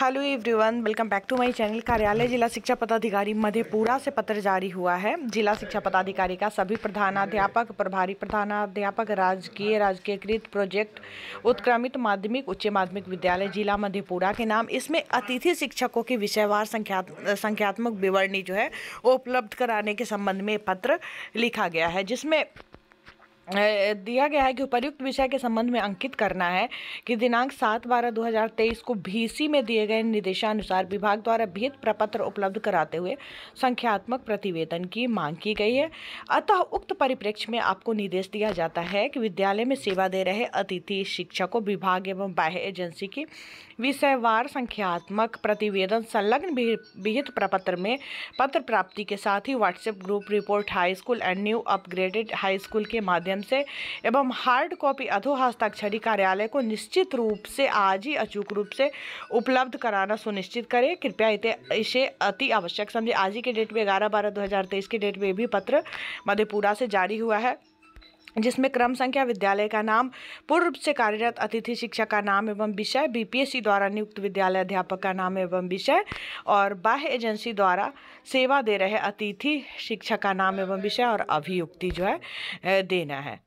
hello everyone welcome back to my channel कार्यालय जिला शिक्षा पदाधिकारी मधेपुरा से पत्र जारी हुआ है जिला शिक्षा पदाधिकारी का सभी प्रधानाध्यापक प्रभारी प्रधानाध्यापक राजकीय राजकीयकृत प्रोजेक्ट उत्क्रमित माध्यमिक उच्च माध्यमिक विद्यालय जिला मधेपुरा के नाम इसमें अतिथि शिक्षकों की विषयवार संख्या संख्यात्मक विवरणी जो है वो उपलब्ध कराने के संबंध में पत्र लिखा गया है जिसमें दिया गया है कि उपर्युक्त विषय के संबंध में अंकित करना है कि दिनांक सात बारह दो हज़ार तेईस को भीसी में दिए गए निर्देशानुसार विभाग द्वारा भित प्रपत्र उपलब्ध कराते हुए संख्यात्मक प्रतिवेदन की मांग की गई है अतः उक्त परिप्रेक्ष्य में आपको निर्देश दिया जाता है कि विद्यालय में सेवा दे रहे अतिथि शिक्षकों विभाग एवं बाह्य एजेंसी की विषयवार संख्यात्मक प्रतिवेदन संलग्न विहित प्रपत्र में पत्र प्राप्ति के साथ ही WhatsApp group report high school and new upgraded high school के माध्यम माध्यम से एवं हार्ड कॉपी अधो हस्ताक्षरी कार्यालय को निश्चित रूप से आज ही अचूक रूप से उपलब्ध कराना सुनिश्चित करें कृपया इसे अति आवश्यक समझे आज ही के डेट में ग्यारह बारह दो के डेट में भी पत्र मधेपुरा से जारी हुआ है जिसमें क्रम संख्या विद्यालय का नाम पूर्व से कार्यरत अतिथि शिक्षक का नाम एवं विषय बीपीएससी द्वारा नियुक्त विद्यालय अध्यापक का नाम एवं विषय और बाह्य एजेंसी द्वारा सेवा दे रहे अतिथि शिक्षक का नाम एवं विषय और अभियुक्ति जो है देना है